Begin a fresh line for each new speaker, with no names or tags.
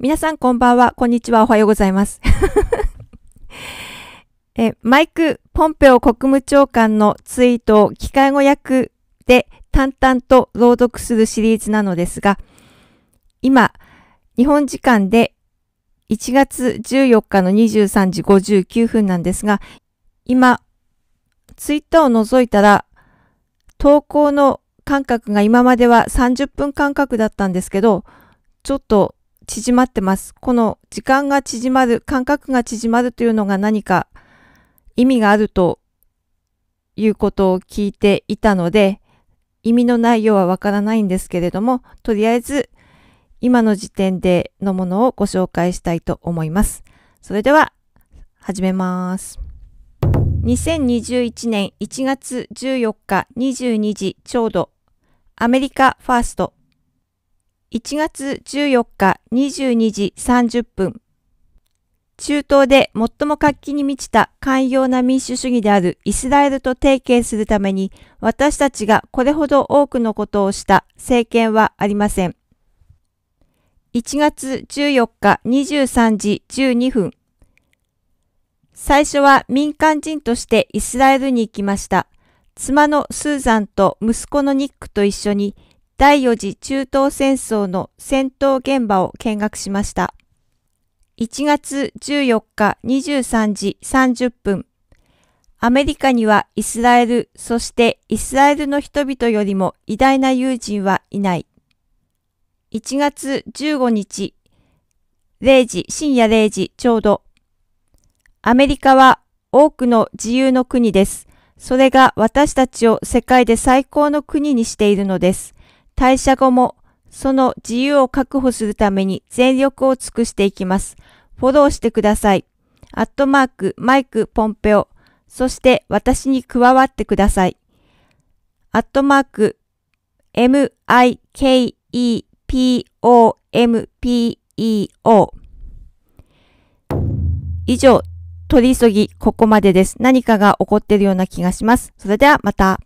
皆さんこんばんは、こんにちは、おはようございます。えマイク・ポンペオ国務長官のツイートを機械語訳で淡々と朗読するシリーズなのですが、今、日本時間で1月14日の23時59分なんですが、今、ツイッターを除いたら、投稿の間隔が今までは30分間隔だったんですけど、ちょっと縮まってます。この時間が縮まる、間隔が縮まるというのが何か意味があるということを聞いていたので、意味の内容はわからないんですけれども、とりあえず今の時点でのものをご紹介したいと思います。それでは始めます。2021年1月14日22時ちょうどアメリカファースト1月14日22時30分中東で最も活気に満ちた寛容な民主主義であるイスラエルと提携するために私たちがこれほど多くのことをした政権はありません。1月14日23時12分最初は民間人としてイスラエルに行きました。妻のスーザンと息子のニックと一緒に第4次中東戦争の戦闘現場を見学しました。1月14日23時30分、アメリカにはイスラエル、そしてイスラエルの人々よりも偉大な友人はいない。1月15日、0時、深夜0時ちょうど、アメリカは多くの自由の国です。それが私たちを世界で最高の国にしているのです。退社後もその自由を確保するために全力を尽くしていきます。フォローしてください。アットマーク、マイク、ポンペオ。そして私に加わってください。アットマーク、m-i-k-e-p-o-m-p-e-o。以上、取り急ぎ、ここまでです。何かが起こっているような気がします。それではまた。